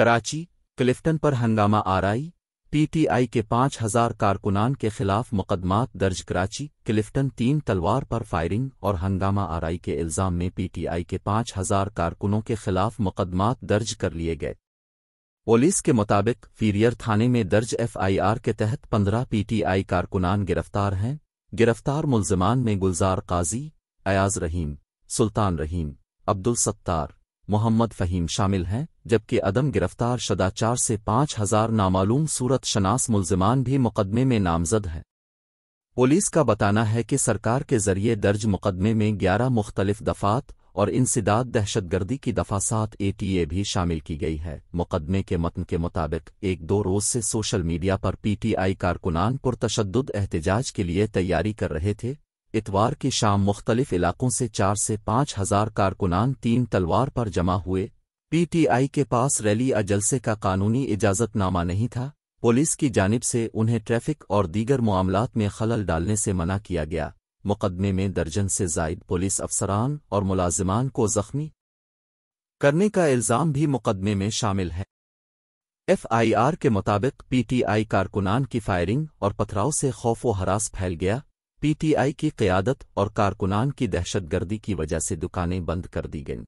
कराची क्लिफ्टन पर हंगामा आरई पीटीआई के पांच हजार कारकुनान के खिलाफ मुकदमात दर्ज कराची क्लिफ्टन तीन तलवार पर फायरिंग और हंगामा आरई के इल्ज़ाम में पीटीआई के पांच हजार कारकुनों के खिलाफ मुकदमात दर्ज कर लिए गए पुलिस के मुताबिक फीरियर थाने में दर्ज एफआईआर के तहत पंद्रह पीटीआई कारकुनान गिरफ्तार हैं गिरफ्तार मुलजमान में गुलजार काजी अयाज रहीम सुल्तान रहीम अब्दुल सत्तार मोहम्मद फ़हीम शामिल हैं जबकि अदम गिरफ्तार शदा चार से पाँच हजार नामालूम सूरत शनास मुलजमान भी मुकदमे में नामजद हैं पुलिस का बताना है कि सरकार के जरिए दर्ज मुकदमे में ग्यारह मुख्तलिफ दफात और इंसदाद दहशतगर्दी की दफा एटीए ए भी शामिल की गई है मुकदमे के मतन के मुताबिक एक दो रोज से सोशल मीडिया पर पीटीआई कारकुनान पुरतशद एहतजाज के लिए तैयारी कर रहे थे इतवार की शाम मुख्तलिफ इलाकों से चार से पांच हजार कारकुनान तीन तलवार पर जमा हुए पीटीआई के पास रैली या का कानूनी इजाज़तनामा नहीं था पुलिस की जानब से उन्हें ट्रैफिक और दीगर मामलात में खलल डालने से मना किया गया मुकदमे में दर्जन से जायद पुलिस अफसरान और मुलाजिमान को जख्मी करने का इल्ज़ाम भी मुकदमे में शामिल है एफआईआर के मुताबिक पीटीआई कारकुनान की फायरिंग और पथराव से खौफ व हरास फैल गया पीटीआई की क़्यादत और कारकुनान की दहशतगर्दी की वजह से दुकानें बंद कर दी गईं